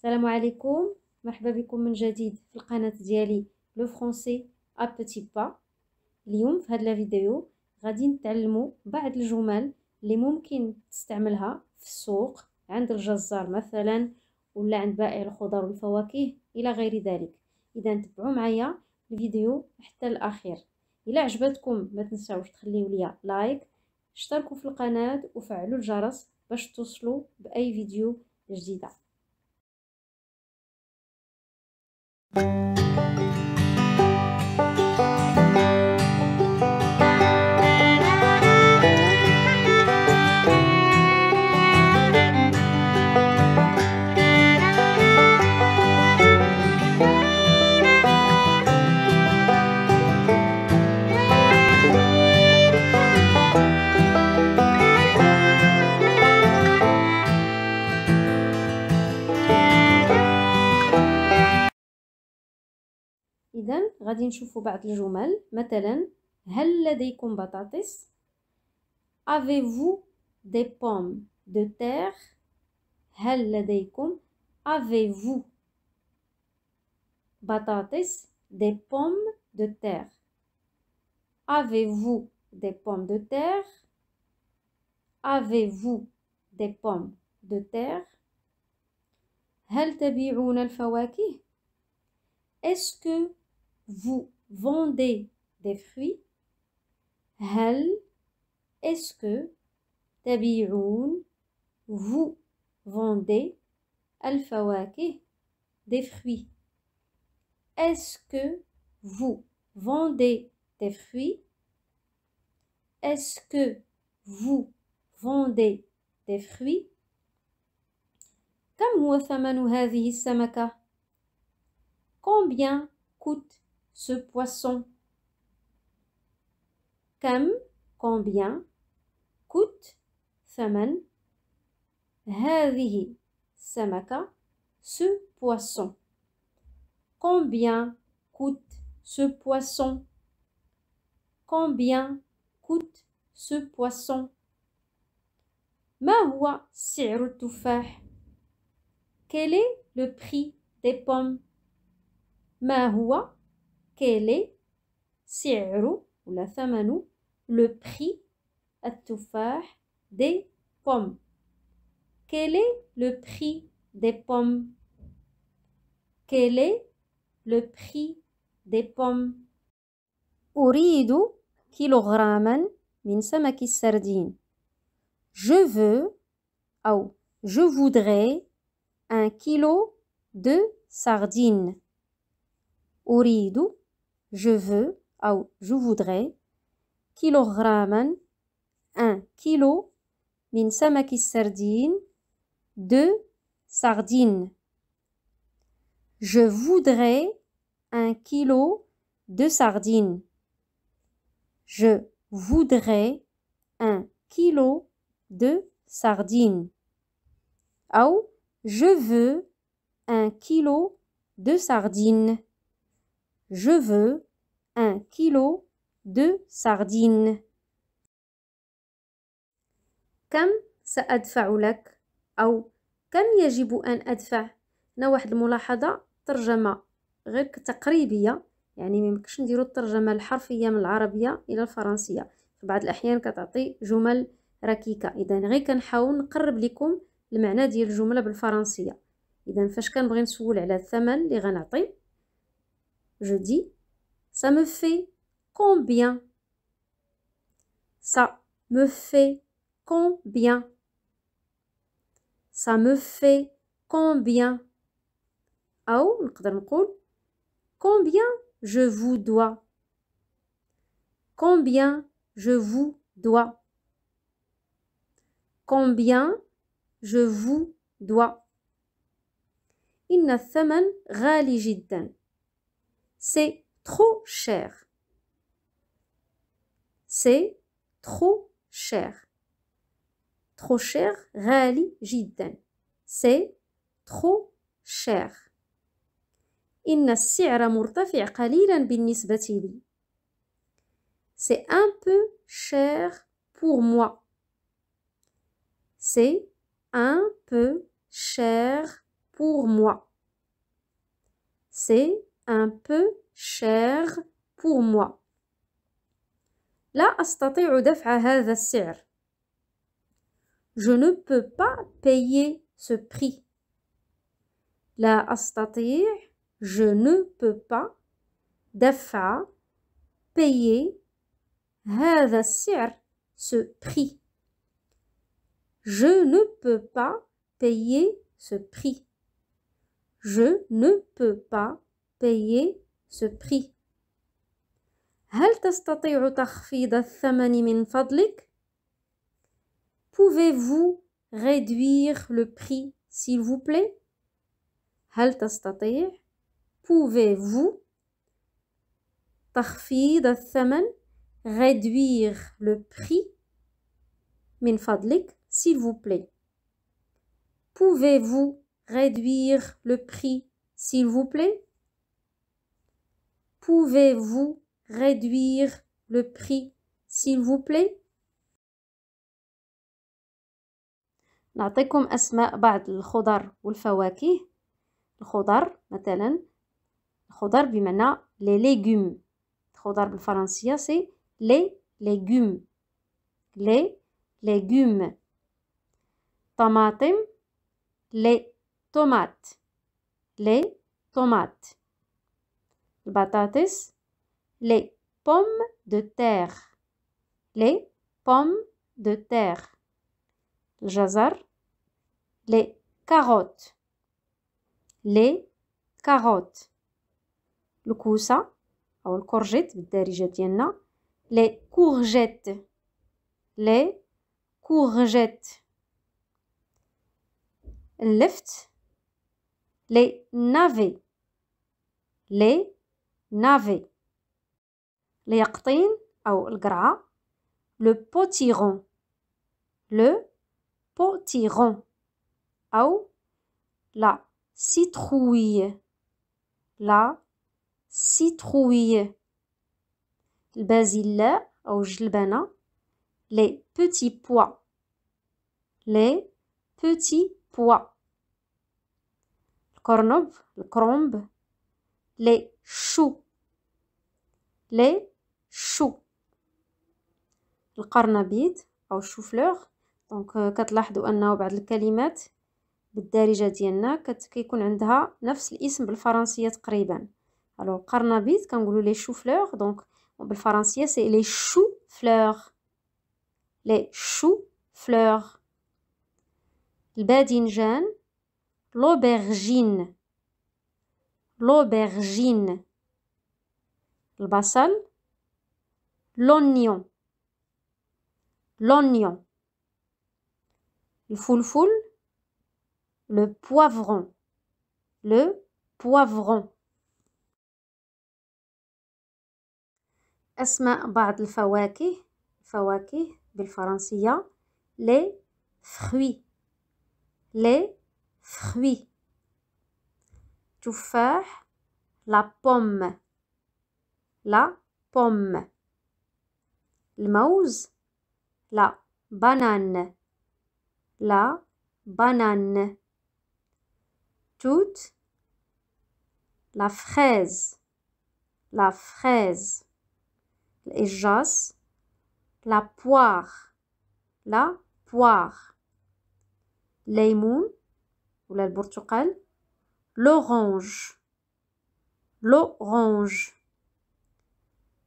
السلام عليكم مرحبا بكم من جديد في القناة ديالي لو فرونسي ا بيتي با اليوم في هاد الفيديو غادي نتعلمو بعض الجمل اللي ممكن تستعملها في السوق عند الجزار مثلا ولا عند بائع الخضر والفواكه الى غير ذلك اذا تبعوا معايا الفيديو حتى الاخير الى عجبتكم ما تنساوش تخليو ليا لايك اشتركوا في القناه وفعلوا الجرس باش توصلوا باي فيديو جديده thank you نشوفوا بعض الجمل مثلا هل avez-vous des pommes de terre هل لديكم avez-vous بطاطس des pommes de terre avez-vous des pommes de terre avez-vous des pommes de terre هل تبيعون الفواكه Est-ce que vous vendez des fruits Elle est-ce que تبيعون vous vendez الفواكه des fruits est-ce que vous vendez des fruits est-ce que vous vendez des fruits كم هو ثمن combien coûte ce poisson. Kam, combien. Coûte, thaman. Hadihi, ce poisson. Combien coûte ce poisson? Combien coûte ce poisson? Ma huwa si'r Quel est le prix des pommes? Ma quel est si'ru ou la thamanu, le prix des pommes. Quel est le prix des pommes Quel est le prix des pommes أريد كيلوغراما من سمك sardine? Je veux ou je voudrais un kilo de sardines. أريد je veux ou je voudrais kilogramman un kilo min samaki sardine de sardines. Je voudrais un kilo de sardines. Je voudrais un kilo de sardines. Ou je veux un kilo de sardines. Je veux un kilo de sardines. كم سأدفع لك أو كم يجب أن أدفع هنا واحد الملاحظة ترجمة غير تقريبية يعني ميمكنش نديرو الترجمة الحرفية من العربية إلى الفرنسية في بعض الأحيان كتعطي جمل ركيكة إذا غير كنحاول نقرب لكم المعنى ديال الجملة بالفرنسية إذا فاش كنبغي نسول على الثمن اللي غنعطي Je dis, ça me fait combien Ça me fait combien Ça me fait combien on peut combien je vous dois combien je vous dois combien je vous dois إن الثمن غالي c'est trop cher. C'est trop cher. Trop cher, jidden. C'est trop cher. C'est un peu cher pour moi. C'est un peu cher pour moi. C'est un peu cher pour moi. لا أستطيع دفع هذا السعر. Je ne peux pas payer ce prix. La أستطيع je ne peux pas دفع payer هذا ce prix. Je ne peux pas payer ce prix. Je ne peux pas payer ce prix هل تستطيع تخفيض الثمن من فضلك Pouvez-vous réduire le prix s'il vous plaît هل تستطيع Pouvez-vous تخفيض الثمن réduire le prix من فضلك s'il vous plaît Pouvez-vous réduire le prix s'il vous plaît Pouvez-vous réduire le prix, s'il vous plaît? نعطيكم أسماء بعض الخضر والفواكه الخضر مثلا الخضر بمعنى لي ليغوم الخضر بالفرنسية سي لي ليغوم لي ليغوم طماطم لي لي les pommes de terre, les pommes de terre, jazar, les carottes, les carottes, le coussa ou le courgette, les courgettes, les courgettes, lift. les navets, les navet les au gras, le potiron le potiron au la citrouille la citrouille البازلاء au جلبانة les petits pois les petits pois le cornob le crombe les choux les choux القرنبيط او شوفلور دونك آه، كتلاحظوا انه بعض الكلمات بالدارجه ديالنا كيكون عندها نفس الاسم بالفرنسيه تقريبا الو القرنبيط كنقولوا لي شوفلور دونك بالفرنسيه سي لي شو فلور لي شو فلور الباذنجان لوبرجين l'aubergine le basal l'oignon l'oignon le foulfoul le poivron le poivron Esma بعض الفواكه الفواكه fruits لي fruits لي fruits. تفاح la pomme. La pomme. Le mouz. La banane. La banane. Toute. La fraise. La fraise. jas, La poire. La poire. ou le portugal. L'orange l'orange.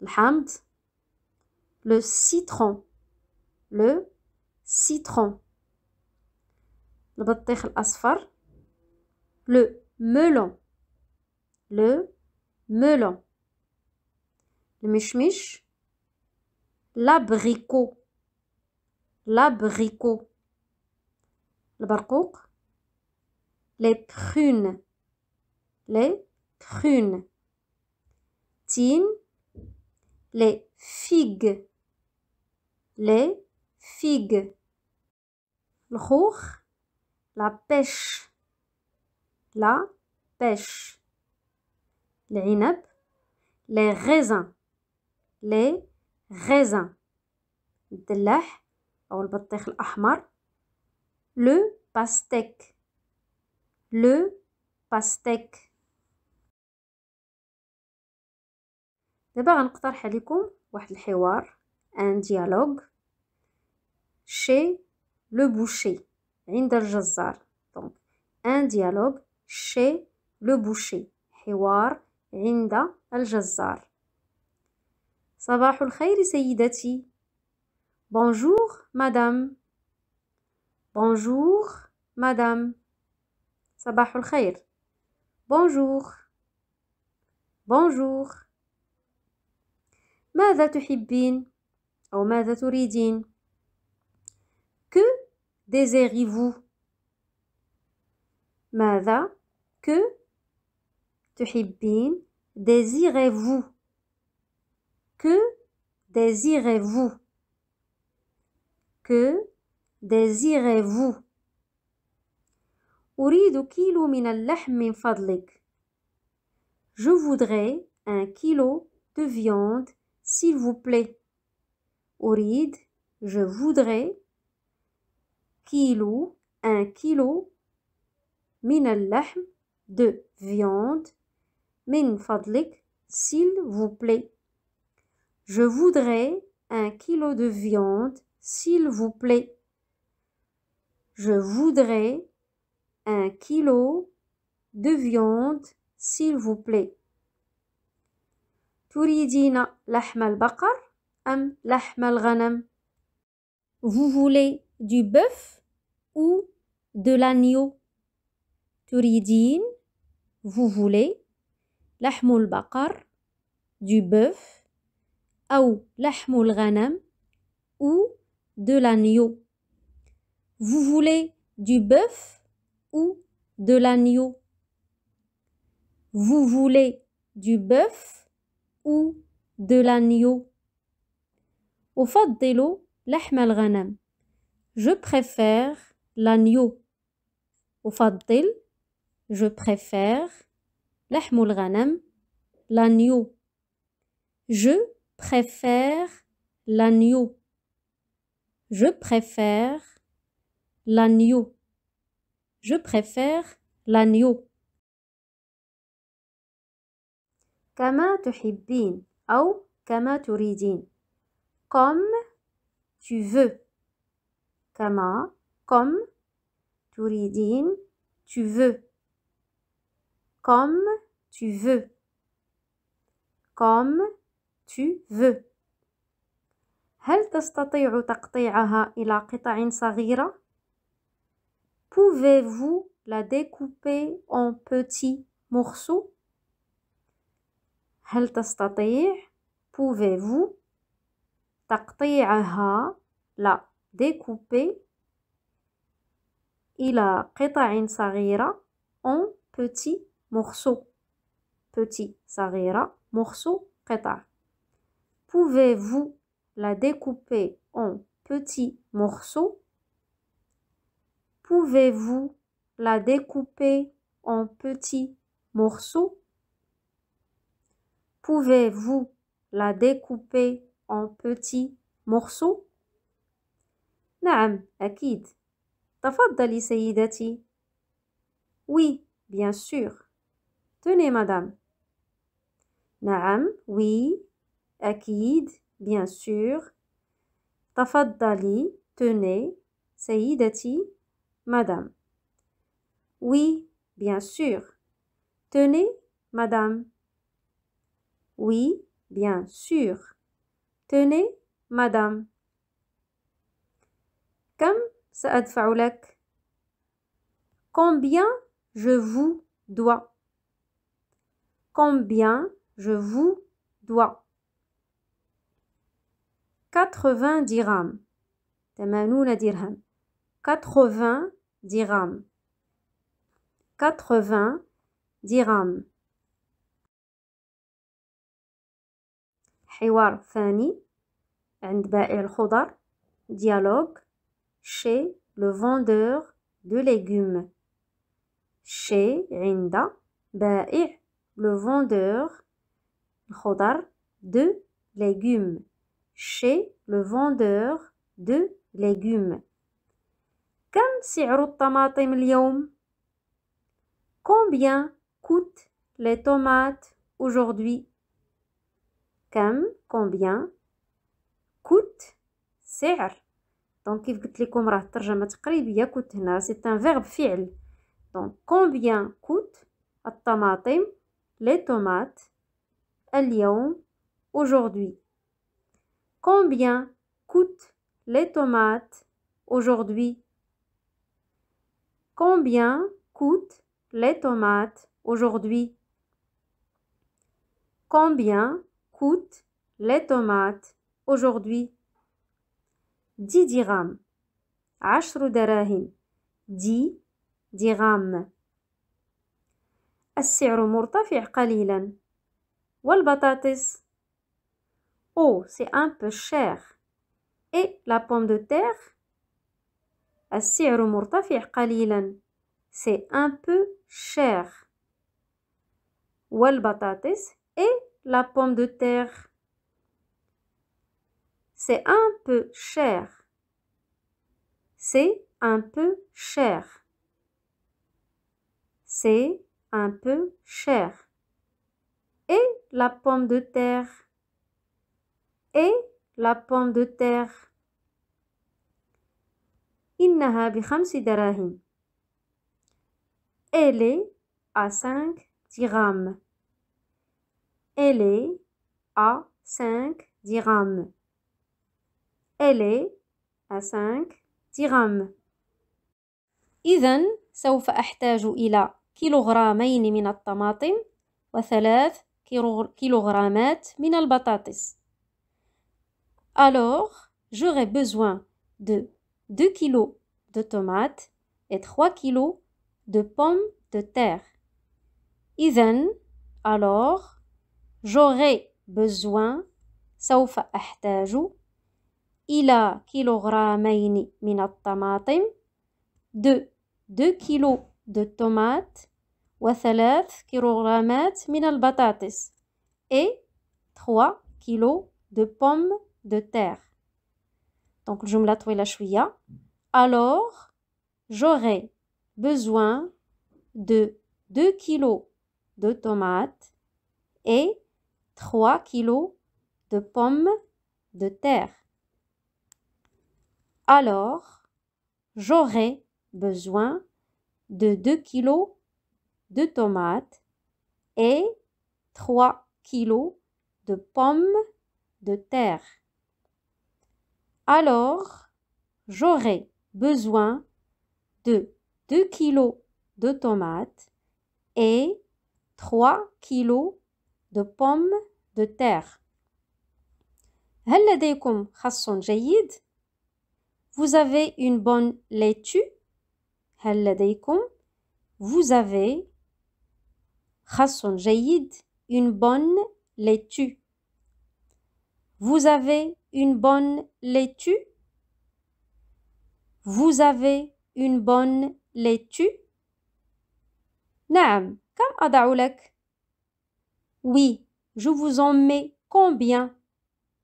L'hamd, le citron le citron Le البطيخ asfar, le melon le melon le mishmish l'abricot l'abricot le barcoque. les prunes les prunes. Tin, les figues. Les figues. L'rour, la pêche. La pêche. L'inab, les raisins. Les raisins. ou le le pastèque le pastèque دابا غنقترح عليكم واحد الحوار ان ديالوغ شي لو بوشي عند الجزار دونك ان ديالوغ شي لو بوشي حوار عند الجزار صباح الخير سيدتي بونجور مدام بونجور مدام صباح الخير بونجور بونجور ماذا تحبين أو ماذا تريدين que désirez-vous ماذا que تحبين désirez-vous que désirez-vous que désirez-vous أريد كيلو من اللحم من Je voudrais un kilo de viande s'il vous plaît. je voudrais. Kilo, un kilo. Min de viande. Min fadlik, s'il vous plaît. Je voudrais un kilo de viande, s'il vous plaît. Je voudrais un kilo de viande, s'il vous plaît. تريدين لحم البقر أم لحم الغنم Vous voulez du bœuf ou de l'agneau تريدين Vous voulez لحم البقر du bœuf أو لحم الغنم ou de l'agneau Vous voulez du bœuf ou de l'agneau Vous voulez du bœuf ou de l'agneau أفضل l'agneau Je préfère l'agneau au Je préfère L'agneau Je préfère l'agneau Je préfère l'agneau Je préfère l'agneau كما تحبين أو كما تريدين comme tu veux كما comme تريدين tu veux comme tu veux comme tu veux هل تستطيع تقطيعها إلى قطع صغيرة؟ Pouvez-vous la découper en petits morceaux هل تستطيع pouvez-vous تقطيعها لا découper إلى قطع صغيرة en petit morceau petit صغيرة morceaux قطع pouvez-vous la découper en petit morceau. pouvez-vous la découper en petit morceaux Pouvez-vous la découper en petits morceaux Nam akid. Tafaddali, Oui, bien sûr. Tenez, madame. Naam, oui, akid, bien sûr. Dali tenez, سيدتي, madame. Oui, bien sûr. Tenez, madame. Oui, bien sûr. Tenez, madame. Comme Combien je vous dois. Combien je vous dois. 80 dirhams. 80 dirhams. 80 dirhams. 80 dirhams. Fanny and عند el الخضر dialogue chez le vendeur de légumes chez rinda بائع le vendeur الخضر de légumes chez le vendeur de légumes كم si combien coûtent les tomates aujourd'hui Combien coûte serre Donc comme je vous dit la traduction c'est un verbe fiel. Donc combien coûte les tomates les tomates aujourd'hui aujourd'hui Combien coûte les tomates aujourd'hui Combien coûte les tomates aujourd'hui Combien coûtent les tomates aujourd'hui 10 dirhams 10 dirhams. 10 dirhams السعر مرتفع قليلا والبطاطس Oh, c'est un peu cher. Et la pomme de terre السعر مرتفع قليلا C'est un peu cher. والبطاطس et la pomme de terre. C'est un peu cher. C'est un peu cher. C'est un peu cher. Et la pomme de terre. Et la pomme de terre. Elle est à 5 dirhams. Elle est à 5 dirhams. Elle est à 5 dirhams. سوف أحتاج إلى كيلوغرامين من الطماطم وثلاث كيلوغرامات من البطاطس. Alors, j'aurai besoin de 2 kg de tomates et 3 kg de pommes de terre. Ithan alors J'aurai besoin, سوف أحتاج إلى كيلوغرامين من الطماطم de 2 kg de tomates et 3 kg de pommes de terre. Donc, الجملة طويلة شوية. Alors, j'aurai besoin de 2 kg de tomates et 3 kg de pommes de terre. Alors, j'aurai besoin de 2 kg de tomates et 3 kg de pommes de terre. Alors, j'aurai besoin de 2 kg de tomates et 3 kg de pommes de terre. Vous avez une bonne laitue Vous avez une bonne laitue Vous avez une bonne laitue Vous avez une bonne laitue نعم كم أضع Oui, je vous en mets combien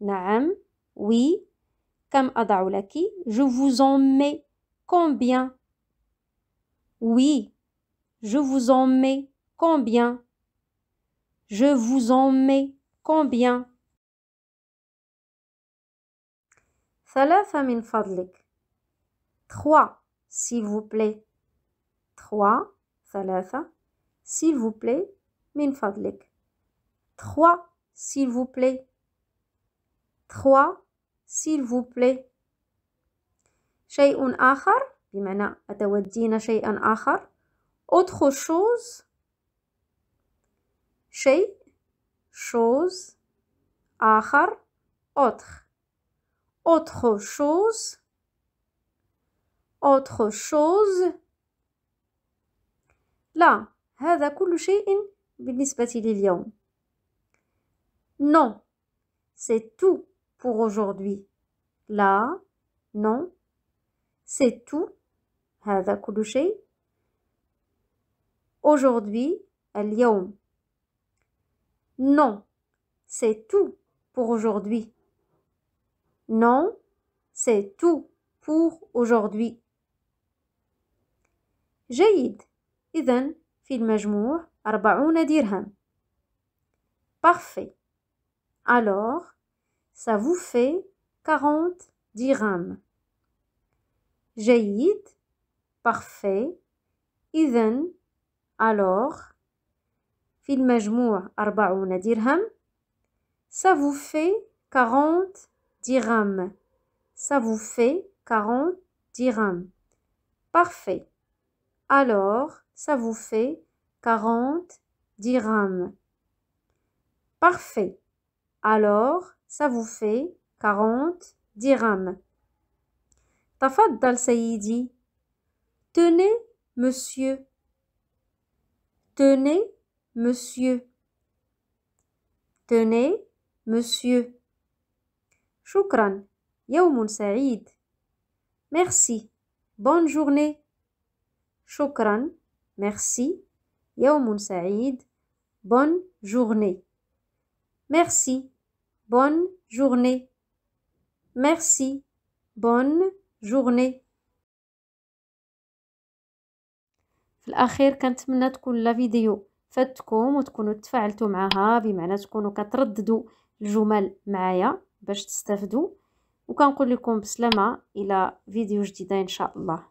Naam, oui. Kam ada'ulaki, je vous en mets combien Oui, je vous en mets combien Je vous en mets combien Trois, s'il vous plaît. Trois, s'il vous plaît, min fadlik. Trois, s'il vous plaît Trois, s'il vous plaît شيء آخر بمعنى أتودين شيئا آخر autre chose شيء chose آخر autre autre chose autre chose لا هذا كل شيء بالنسبة لليوم Non. C'est tout pour aujourd'hui. Là, non. C'est tout. هذا كل شيء. Aujourd'hui, اليوم. Non. C'est tout pour aujourd'hui. Non. C'est tout pour aujourd'hui. جيد. إذن في المجموع 40 درهم. Parfait alors ça vous fait 40 dirhams. dit parfait. Iden, alors. fil المجموع 40 dirham. Ça vous fait 40 dirhams. Ça vous fait 40 dirhams. Parfait. Alors, ça vous fait 40 dirhams. Parfait alors ça vous fait quarante dirhams. d'Al Sayyidi. Tenez, monsieur. Tenez, monsieur. Tenez, monsieur. Shukran. yaoumoun Saïd. Merci. Bonne journée. Shukran. Merci. yaoumoun Saïd. Bonne journée. Merci. Bonne journée. Merci. Bonne journée. في الأخير كنتمنى تكون لا فيديو فاتكم وتكونوا تفاعلتوا معها بمعنى تكونوا كترددوا الجمل معايا باش تستافدوا وكنقول لكم بسلامه الى فيديو جديده ان شاء الله